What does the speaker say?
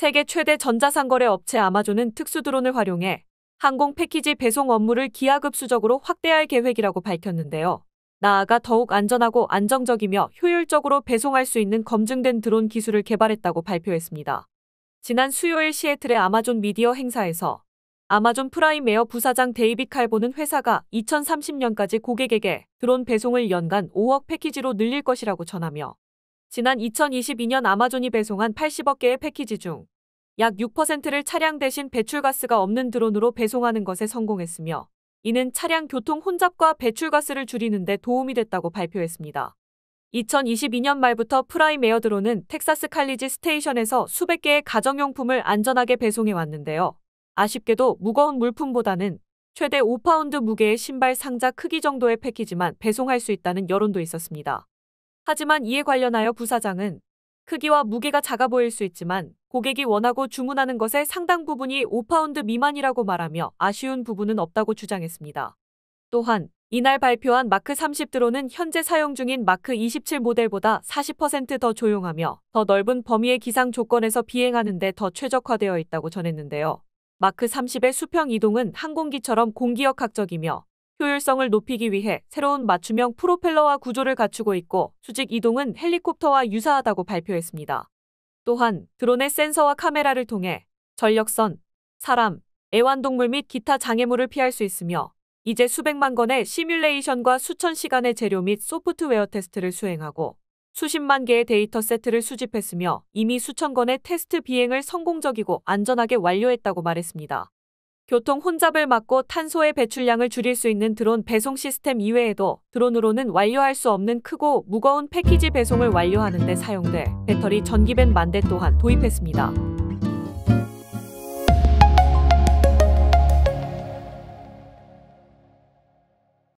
세계 최대 전자상거래 업체 아마존은 특수드론을 활용해 항공 패키지 배송 업무를 기하급수적으로 확대할 계획이라고 밝혔는데요. 나아가 더욱 안전하고 안정적이며 효율적으로 배송할 수 있는 검증된 드론 기술을 개발했다고 발표했습니다. 지난 수요일 시애틀의 아마존 미디어 행사에서 아마존 프라임 에어 부사장 데이비 칼보는 회사가 2030년까지 고객에게 드론 배송을 연간 5억 패키지로 늘릴 것이라고 전하며 지난 2022년 아마존이 배송한 80억 개의 패키지 중 약 6%를 차량 대신 배출가스가 없는 드론으로 배송하는 것에 성공했으며 이는 차량 교통 혼잡과 배출가스를 줄이는 데 도움이 됐다고 발표했습니다. 2022년 말부터 프라임 에어 드론은 텍사스 칼리지 스테이션에서 수백 개의 가정용품을 안전하게 배송해 왔는데요. 아쉽게도 무거운 물품보다는 최대 5파운드 무게의 신발 상자 크기 정도의 패키지만 배송할 수 있다는 여론도 있었습니다. 하지만 이에 관련하여 부사장은 크기와 무게가 작아 보일 수 있지만 고객이 원하고 주문하는 것의 상당 부분이 5파운드 미만이라고 말하며 아쉬운 부분은 없다고 주장했습니다. 또한 이날 발표한 마크 30드론은 현재 사용 중인 마크 27 모델보다 40%더 조용하며 더 넓은 범위의 기상 조건에서 비행하는데 더 최적화되어 있다고 전했는데요. 마크 30의 수평 이동은 항공기처럼 공기역학적이며 효율성을 높이기 위해 새로운 맞춤형 프로펠러와 구조를 갖추고 있고 수직 이동은 헬리콥터와 유사하다고 발표했습니다. 또한 드론의 센서와 카메라를 통해 전력선, 사람, 애완동물 및 기타 장애물을 피할 수 있으며 이제 수백만 건의 시뮬레이션과 수천 시간의 재료 및 소프트웨어 테스트를 수행하고 수십만 개의 데이터 세트를 수집했으며 이미 수천 건의 테스트 비행을 성공적이고 안전하게 완료했다고 말했습니다. 교통 혼잡을 막고 탄소의 배출량을 줄일 수 있는 드론 배송 시스템 이외에도 드론으로는 완료할 수 없는 크고 무거운 패키지 배송을 완료하는 데 사용될 배터리 전기밴 만대 또한 도입했습니다.